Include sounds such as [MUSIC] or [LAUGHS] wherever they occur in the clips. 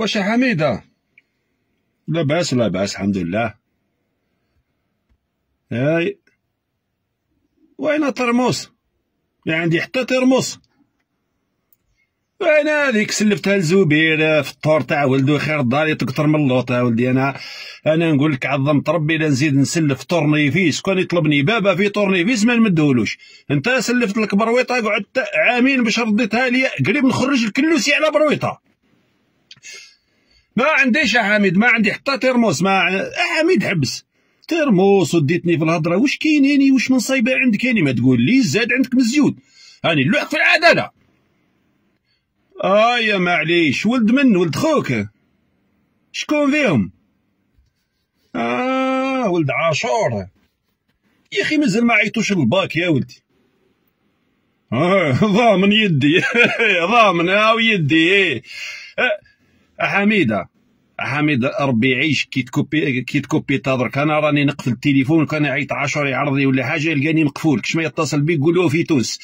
واش حميده لاباس لاباس الحمد لله هاي وين ترموس ما يعني عندي حتى ترموس وين هذيك سلفتها لزبير في الطور تاع ولدو خير الدار يتقطر من اللوط ولدي انا انا نقول لك عظمت ربي الا نزيد نسلف تورنيفيس كان يطلبني بابا في تورنيفيس ما نمدهولوش انت سلفت لك برويطه قعدت عامين باش رديتها لي قريب نخرج الكلوسي على برويطه ما عنديش حميد ما عندي حتى ترموس ما حميد حبس ترموس وديتني في الهضره واش كاينيني واش من صايبه عندك يعني ما تقول لي زاد عندك مزيود هاني اللعق في العداله اه يا معليش ولد من ولد خوك شكون فيهم اه ولد عاشور يا اخي مازال ما عيطوش للباك يا ولدي اه ضامن يدي [LAUGHS] ضامن اه يدي ايه حميده حميد ربي يعيش كي تكوبي كي تكوبي تهضرك انا راني نقفل التليفون كان عيط عشر عرضي ولا حاجه يلقاني مقفول كش ما يتصل بي يقولوا في تونس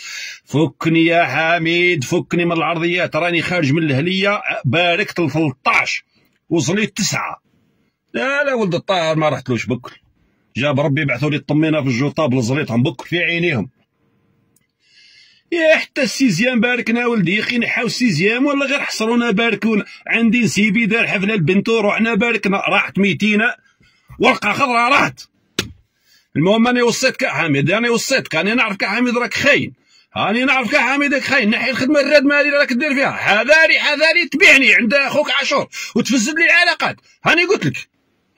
فكني يا حميد فكني من العرضيات راني خارج من الهليه باركت ل 13 وصليت تسعه لا لا ولد الطاهر ما رحتلوش بكل جاب ربي بعثوا لي الطمينه في الجوطاب لزريتهم بكل في عينيهم يا حتى السيزيام باركنا ولدي خي نحاو السيزيام ولا غير حصرونا باركونا عندي نسيبي دار حفله لبنتو روحنا باركنا راحت ميتينا ورقه خضراء راحت المهم انا وصيتك حميد انا وصيتك انا نعرفك حميد راك خاين راني نعرفك حميد راك خاين نحي الخدمه الراد مالي راك دير فيها حذاري حذاري تبيعني عند اخوك عاشور وتفسد لي العلاقات هاني قلت لك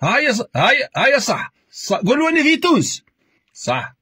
هاي هاي هاي صح, صح. له اني في تونس صح